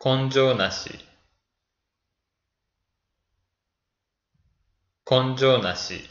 根性なし根性なし